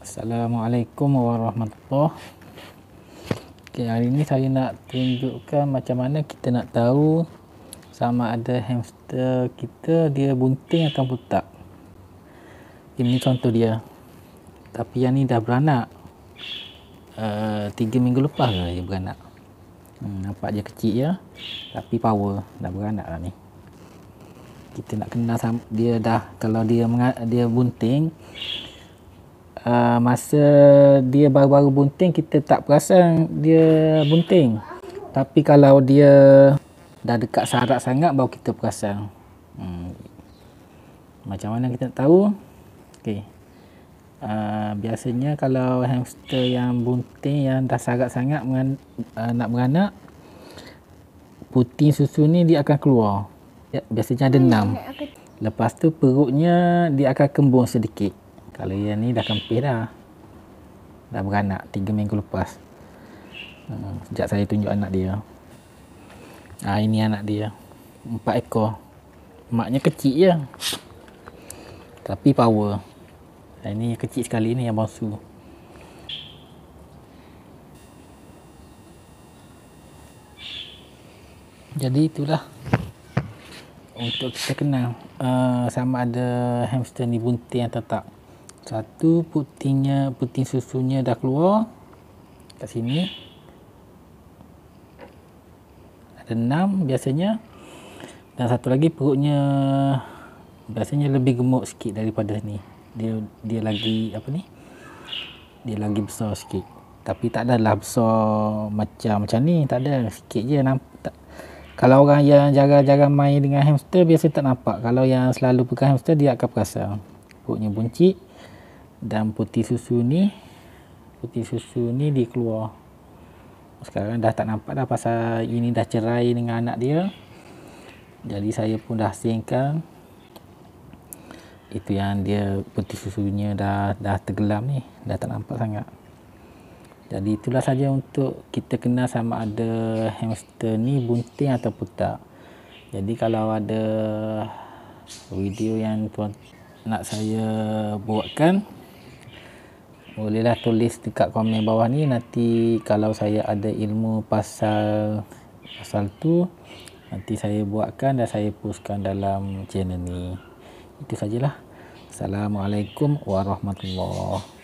Assalamualaikum warahmatullahi wabarakatuh. Okay, hari ini saya nak tunjukkan macam mana kita nak tahu sama ada hamster kita dia bunting atau tak. Ini contoh dia. Tapi yang ni dah beranak. Uh, minggu lepas lah dia beranak. Hmm, nampak je kecil ya. Tapi power dah beranak lah ni. Kita nak kenal dia dah kalau dia dia bunting uh, masa dia baru-baru bunting kita tak perasan dia bunting tapi kalau dia dah dekat sarat sangat baru kita perasan hmm. macam mana kita nak tahu okay. uh, ah, biasanya kalau hamster yang bunting yang dah sarat sangat mengan, uh, ah, nak beranak putih susu ni dia akan keluar ya, biasanya ada enam hmm, lepas tu perutnya dia akan kembung sedikit kalau yang ni dah kempis dah. Dah beranak 3 minggu lepas. Hmm, sejak saya tunjuk anak dia. Ha, ini anak dia. Empat ekor. Maknya kecil je. Tapi power. Ha, ini kecil sekali ni yang bongsu. Jadi itulah untuk kita kenal uh, sama ada hamster ni bunting atau tak satu putingnya puting susunya dah keluar kat sini ada enam biasanya dan satu lagi perutnya biasanya lebih gemuk sikit daripada ni dia dia lagi apa ni dia lagi besar sikit tapi tak adalah besar macam macam ni tak ada sikit je nampak kalau orang yang jaga-jaga main dengan hamster biasa tak nampak kalau yang selalu pegang hamster dia akan perasa perutnya buncit dan putih susu ni putih susu ni dikeluar sekarang dah tak nampak dah pasal ini dah cerai dengan anak dia jadi saya pun dah asingkan itu yang dia putih susunya dah dah tergelam ni dah tak nampak sangat jadi itulah saja untuk kita kenal sama ada hamster ni bunting atau tak jadi kalau ada video yang tuan nak saya buatkan bolehlah tulis dekat komen bawah ni nanti kalau saya ada ilmu pasal pasal tu nanti saya buatkan dan saya postkan dalam channel ni itu sajalah Assalamualaikum warahmatullahi